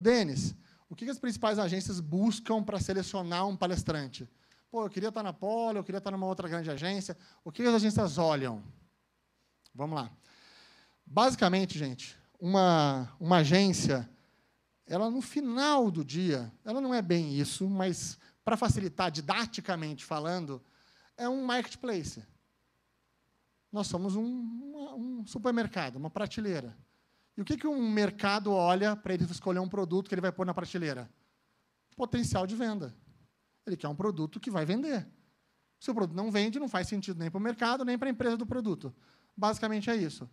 Denis, o que as principais agências buscam para selecionar um palestrante? Pô, eu queria estar tá na Polo, eu queria estar tá numa outra grande agência. O que as agências olham? Vamos lá. Basicamente, gente, uma, uma agência, ela no final do dia, ela não é bem isso, mas para facilitar didaticamente falando, é um marketplace. Nós somos um, um supermercado, uma prateleira. E o que, que um mercado olha para ele escolher um produto que ele vai pôr na prateleira? Potencial de venda. Ele quer um produto que vai vender. Se o produto não vende, não faz sentido nem para o mercado, nem para a empresa do produto. Basicamente é isso.